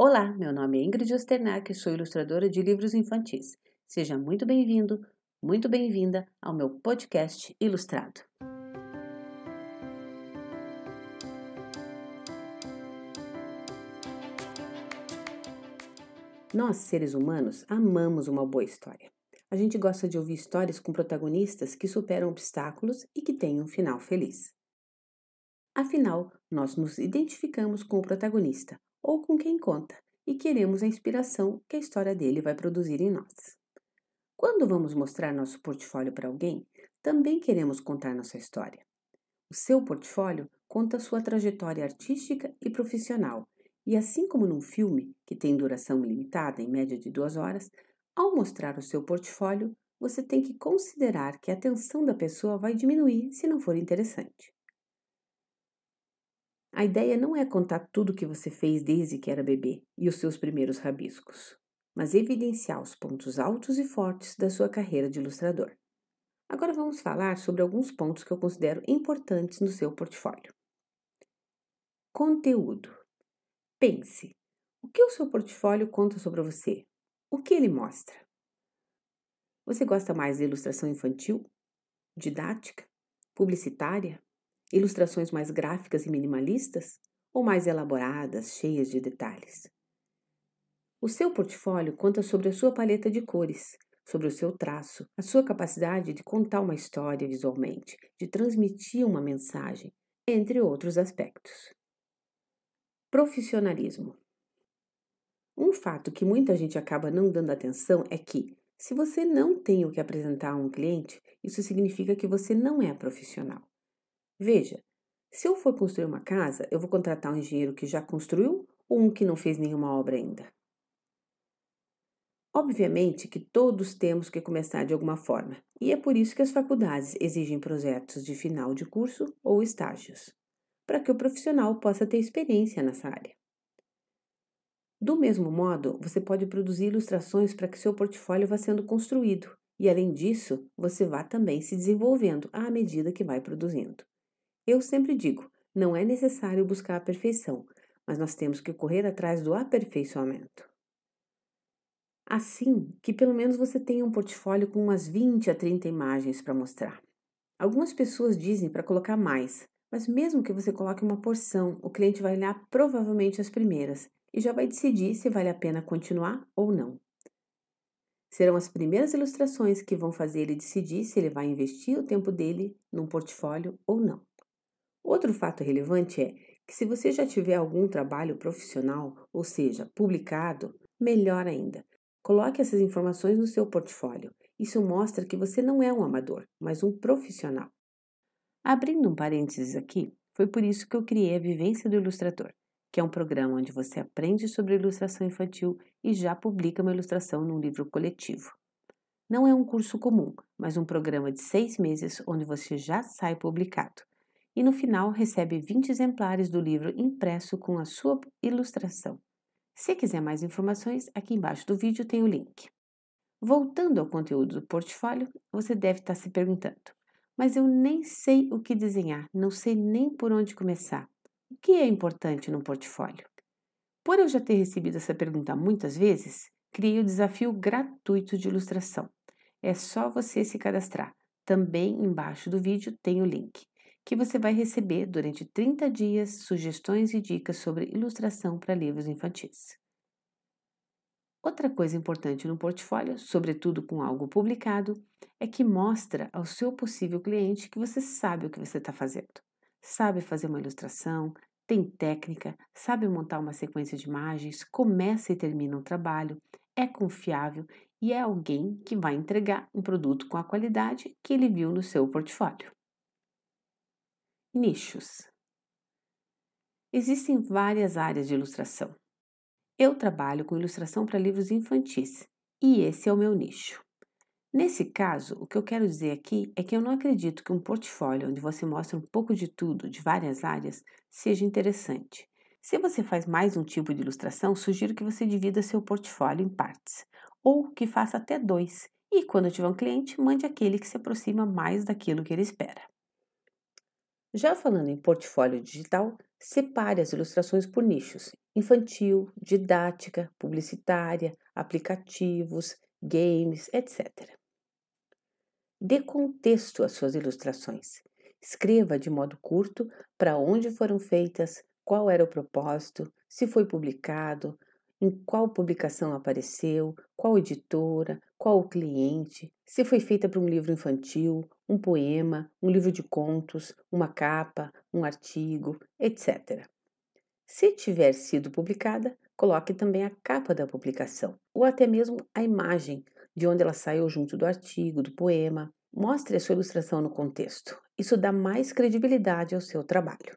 Olá, meu nome é Ingrid Osternak e sou ilustradora de livros infantis. Seja muito bem-vindo, muito bem-vinda ao meu podcast ilustrado. Nós, seres humanos, amamos uma boa história. A gente gosta de ouvir histórias com protagonistas que superam obstáculos e que têm um final feliz. Afinal, nós nos identificamos com o protagonista, ou com quem conta e queremos a inspiração que a história dele vai produzir em nós. Quando vamos mostrar nosso portfólio para alguém, também queremos contar nossa história. O seu portfólio conta sua trajetória artística e profissional, e assim como num filme, que tem duração limitada, em média de duas horas, ao mostrar o seu portfólio, você tem que considerar que a atenção da pessoa vai diminuir se não for interessante. A ideia não é contar tudo o que você fez desde que era bebê e os seus primeiros rabiscos, mas evidenciar os pontos altos e fortes da sua carreira de ilustrador. Agora vamos falar sobre alguns pontos que eu considero importantes no seu portfólio. Conteúdo. Pense: o que o seu portfólio conta sobre você? O que ele mostra? Você gosta mais de ilustração infantil? Didática? Publicitária? Ilustrações mais gráficas e minimalistas ou mais elaboradas, cheias de detalhes? O seu portfólio conta sobre a sua paleta de cores, sobre o seu traço, a sua capacidade de contar uma história visualmente, de transmitir uma mensagem, entre outros aspectos. Profissionalismo. Um fato que muita gente acaba não dando atenção é que, se você não tem o que apresentar a um cliente, isso significa que você não é profissional. Veja, se eu for construir uma casa, eu vou contratar um engenheiro que já construiu ou um que não fez nenhuma obra ainda? Obviamente que todos temos que começar de alguma forma, e é por isso que as faculdades exigem projetos de final de curso ou estágios, para que o profissional possa ter experiência nessa área. Do mesmo modo, você pode produzir ilustrações para que seu portfólio vá sendo construído, e além disso, você vá também se desenvolvendo à medida que vai produzindo. Eu sempre digo: não é necessário buscar a perfeição, mas nós temos que correr atrás do aperfeiçoamento. Assim que pelo menos você tenha um portfólio com umas 20 a 30 imagens para mostrar. Algumas pessoas dizem para colocar mais, mas mesmo que você coloque uma porção, o cliente vai olhar provavelmente as primeiras e já vai decidir se vale a pena continuar ou não. Serão as primeiras ilustrações que vão fazer ele decidir se ele vai investir o tempo dele num portfólio ou não. Outro fato relevante é que, se você já tiver algum trabalho profissional, ou seja, publicado, melhor ainda. Coloque essas informações no seu portfólio. Isso mostra que você não é um amador, mas um profissional. Abrindo um parênteses aqui, foi por isso que eu criei a Vivência do Ilustrador, que é um programa onde você aprende sobre ilustração infantil e já publica uma ilustração num livro coletivo. Não é um curso comum, mas um programa de seis meses onde você já sai publicado e no final recebe 20 exemplares do livro impresso com a sua ilustração. Se quiser mais informações, aqui embaixo do vídeo tem o link. Voltando ao conteúdo do portfólio, você deve estar se perguntando: mas eu nem sei o que desenhar, não sei nem por onde começar. O que é importante num portfólio? Por eu já ter recebido essa pergunta muitas vezes, criei o desafio gratuito de ilustração. É só você se cadastrar. Também embaixo do vídeo tem o link que você vai receber durante 30 dias sugestões e dicas sobre ilustração para livros infantis. Outra coisa importante no portfólio, sobretudo com algo publicado, é que mostra ao seu possível cliente que você sabe o que você está fazendo. Sabe fazer uma ilustração, tem técnica, sabe montar uma sequência de imagens, começa e termina um trabalho, é confiável e é alguém que vai entregar um produto com a qualidade que ele viu no seu portfólio. Nichos. Existem várias áreas de ilustração. Eu trabalho com ilustração para livros infantis e esse é o meu nicho. Nesse caso, o que eu quero dizer aqui é que eu não acredito que um portfólio onde você mostra um pouco de tudo, de várias áreas, seja interessante. Se você faz mais um tipo de ilustração, sugiro que você divida seu portfólio em partes, ou que faça até dois, e quando tiver um cliente, mande aquele que se aproxima mais daquilo que ele espera. Já falando em portfólio digital, separe as ilustrações por nichos: infantil, didática, publicitária, aplicativos, games, etc. Dê contexto às suas ilustrações. Escreva de modo curto para onde foram feitas, qual era o propósito, se foi publicado, em qual publicação apareceu, qual editora, qual cliente, se foi feita para um livro infantil, um poema, um livro de contos, uma capa, um artigo, etc. Se tiver sido publicada, coloque também a capa da publicação, ou até mesmo a imagem de onde ela saiu junto do artigo, do poema. Mostre a sua ilustração no contexto. Isso dá mais credibilidade ao seu trabalho.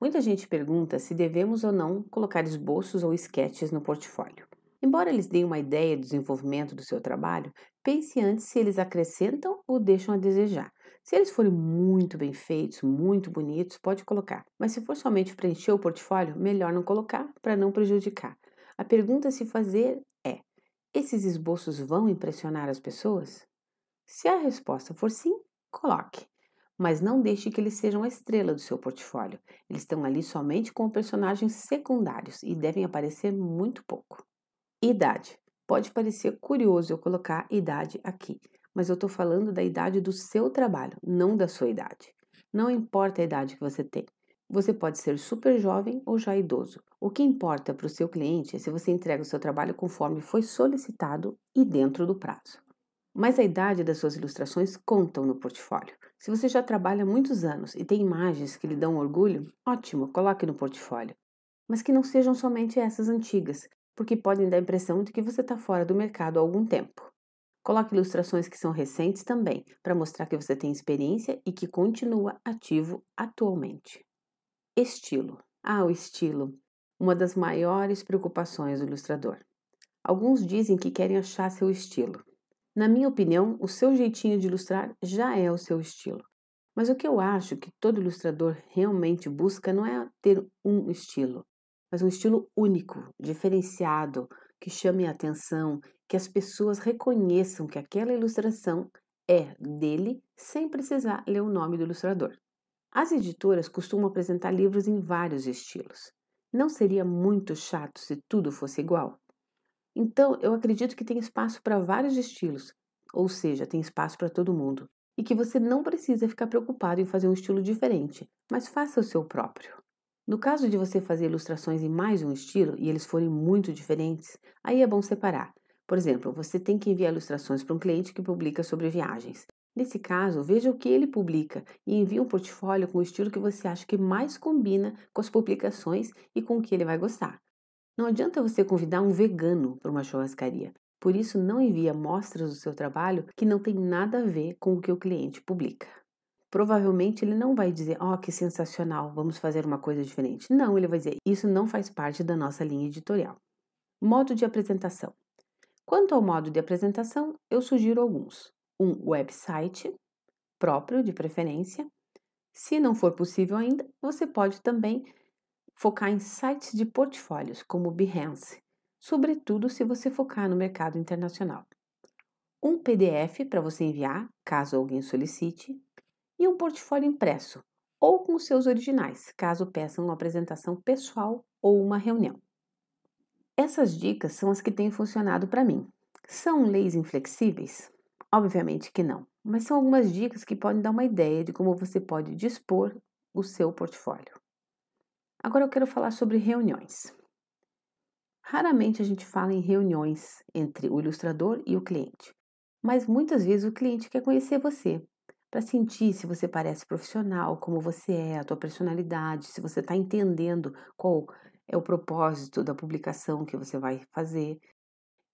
Muita gente pergunta se devemos ou não colocar esboços ou esquetes no portfólio. Embora eles deem uma ideia do desenvolvimento do seu trabalho, pense antes se eles acrescentam ou deixam a desejar. Se eles forem muito bem feitos, muito bonitos, pode colocar. Mas se for somente preencher o portfólio, melhor não colocar para não prejudicar. A pergunta a se fazer é: esses esboços vão impressionar as pessoas? Se a resposta for sim, coloque. Mas não deixe que eles sejam a estrela do seu portfólio. Eles estão ali somente como personagens secundários e devem aparecer muito pouco. Idade. Pode parecer curioso eu colocar idade aqui, mas eu estou falando da idade do seu trabalho, não da sua idade. Não importa a idade que você tem. Você pode ser super jovem ou já idoso. O que importa para o seu cliente é se você entrega o seu trabalho conforme foi solicitado e dentro do prazo. Mas a idade das suas ilustrações contam no portfólio. Se você já trabalha há muitos anos e tem imagens que lhe dão orgulho, ótimo, coloque no portfólio. Mas que não sejam somente essas antigas, porque podem dar a impressão de que você está fora do mercado há algum tempo. Coloque ilustrações que são recentes também, para mostrar que você tem experiência e que continua ativo atualmente. Estilo. Ah, o estilo. Uma das maiores preocupações do ilustrador. Alguns dizem que querem achar seu estilo. Na minha opinião, o seu jeitinho de ilustrar já é o seu estilo. Mas o que eu acho que todo ilustrador realmente busca não é ter um estilo, mas um estilo único, diferenciado, que chame a atenção, que as pessoas reconheçam que aquela ilustração é dele sem precisar ler o nome do ilustrador. As editoras costumam apresentar livros em vários estilos. Não seria muito chato se tudo fosse igual? Então, eu acredito que tem espaço para vários estilos, ou seja, tem espaço para todo mundo, e que você não precisa ficar preocupado em fazer um estilo diferente, mas faça o seu próprio. No caso de você fazer ilustrações em mais de um estilo e eles forem muito diferentes, aí é bom separar. Por exemplo, você tem que enviar ilustrações para um cliente que publica sobre viagens. Nesse caso, veja o que ele publica e envie um portfólio com o estilo que você acha que mais combina com as publicações e com o que ele vai gostar. Não adianta você convidar um vegano para uma churrascaria. Por isso, não envie amostras do seu trabalho que não tem nada a ver com o que o cliente publica provavelmente ele não vai dizer, ó, oh, que sensacional, vamos fazer uma coisa diferente. Não, ele vai dizer, isso não faz parte da nossa linha editorial. Modo de apresentação. Quanto ao modo de apresentação, eu sugiro alguns. Um website, próprio de preferência. Se não for possível ainda, você pode também focar em sites de portfólios, como o Behance, sobretudo se você focar no mercado internacional. Um PDF para você enviar, caso alguém solicite, e um portfólio impresso, ou com seus originais, caso peçam uma apresentação pessoal ou uma reunião. Essas dicas são as que têm funcionado para mim. São leis inflexíveis? Obviamente que não, mas são algumas dicas que podem dar uma ideia de como você pode dispor o seu portfólio. Agora eu quero falar sobre reuniões. Raramente a gente fala em reuniões entre o ilustrador e o cliente, mas muitas vezes o cliente quer conhecer você para sentir se você parece profissional, como você é, a tua personalidade, se você está entendendo qual é o propósito da publicação que você vai fazer.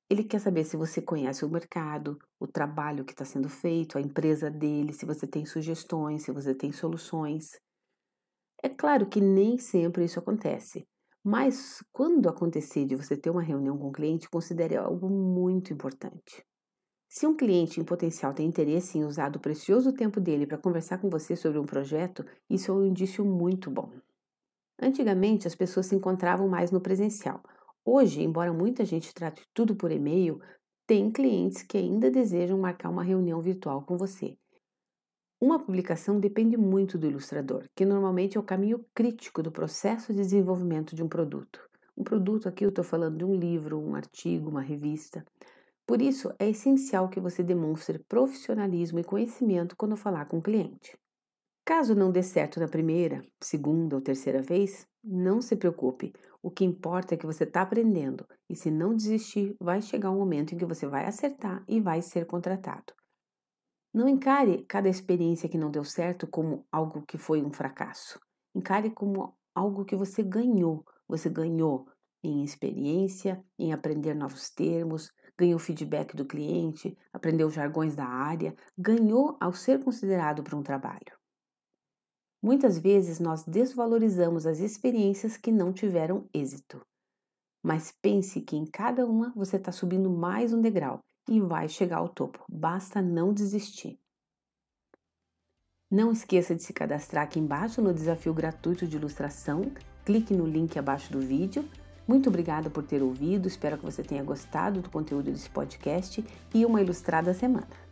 Ele quer saber se você conhece o mercado, o trabalho que está sendo feito, a empresa dele, se você tem sugestões, se você tem soluções. É claro que nem sempre isso acontece, mas quando acontecer de você ter uma reunião com o cliente, considere algo muito importante. Se um cliente em potencial tem interesse em usar o precioso tempo dele para conversar com você sobre um projeto, isso é um indício muito bom. Antigamente, as pessoas se encontravam mais no presencial. Hoje, embora muita gente trate tudo por e-mail, tem clientes que ainda desejam marcar uma reunião virtual com você. Uma publicação depende muito do ilustrador, que normalmente é o caminho crítico do processo de desenvolvimento de um produto. Um produto aqui eu estou falando de um livro, um artigo, uma revista. Por isso, é essencial que você demonstre profissionalismo e conhecimento quando falar com o cliente. Caso não dê certo na primeira, segunda ou terceira vez, não se preocupe. O que importa é que você está aprendendo e, se não desistir, vai chegar um momento em que você vai acertar e vai ser contratado. Não encare cada experiência que não deu certo como algo que foi um fracasso. Encare como algo que você ganhou. Você ganhou em experiência, em aprender novos termos, ganhou feedback do cliente, aprendeu jargões da área, ganhou ao ser considerado para um trabalho. Muitas vezes nós desvalorizamos as experiências que não tiveram êxito. Mas pense que em cada uma você está subindo mais um degrau e vai chegar ao topo, basta não desistir. Não esqueça de se cadastrar aqui embaixo no desafio gratuito de ilustração. Clique no link abaixo do vídeo muito obrigada por ter ouvido, espero que você tenha gostado do conteúdo desse podcast e uma ilustrada semana.